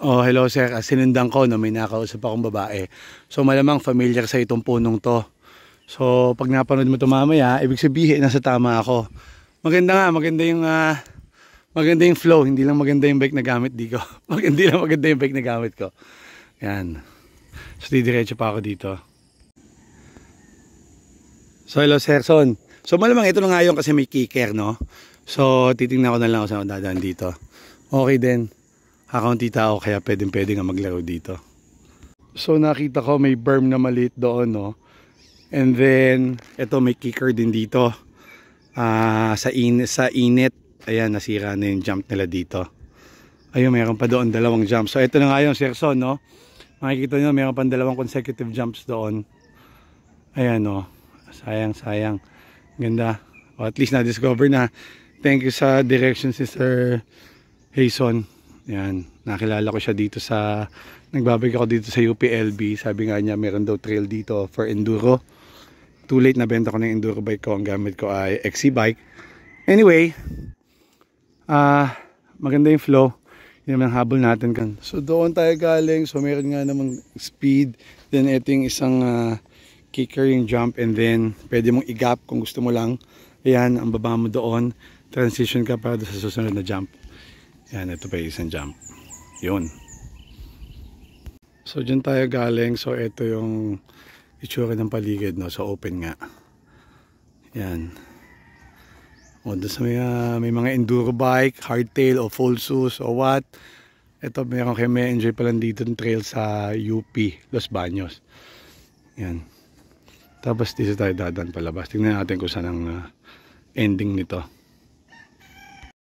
Oh, hello sir. Ah, sinundan ko no, may nakausap akong babae. So malamang familiar sa itong punong to. So pag napanood mo to mamaya, ibig sabihin nasa tama ako. Maganda nga, maganda yung uh, maganda yung flow, hindi lang maganda yung bike na gamit di ko. Maganda lang maganda yung bike na gamit ko. Yan. So didiretso pa ako dito. So hello sir Son. So malamang ito na nga yun kasi may kicker no. So titingnan ko na lang kung saan dadaan dito. Okay then kakaunti tao kaya pwedeng pwede nga maglaro dito. So nakita ko may berm na maliit doon no. And then ito may kicker din dito. Uh, sa, in sa init, ayan nasira na yung jump nila dito. Ayun mayroon pa doon dalawang jump. So ito na nga yung Serson no. Makikita niyo mayroon pa dalawang consecutive jumps doon. Ayan no. Sayang sayang. Ganda. O, at least na-discover na. Thank you sa direction Sister Hayson. Yan, nakilala ko siya dito sa, nagbabig ako dito sa UPLB. Sabi nga niya, meron daw trail dito for enduro. Too late, nabenta ko ng enduro bike ko. Ang gamit ko ay XC bike. Anyway, ah, uh, maganda yung flow. Yun ang habol natin. Kan. So doon tayo galing. So meron nga namang speed. Then eting isang uh, kicker yung jump. And then pwede mong i-gap kung gusto mo lang. Ayan, ang baba mo doon. Transition ka para sa susunod na jump. Yan, ito pa isang jump. Yun. So, dyan tayo galing. So, ito yung itsura ng paligid, no? So, open nga. Yan. O, doon sa mga, may mga enduro bike, hardtail, o full shoes, o what. Ito, meron kayo may enjoy pa lang dito ng trail sa UP, Los Baños. Yan. Tapos, dito tayo dadan palabas. Tingnan natin kung saan ang uh, ending nito.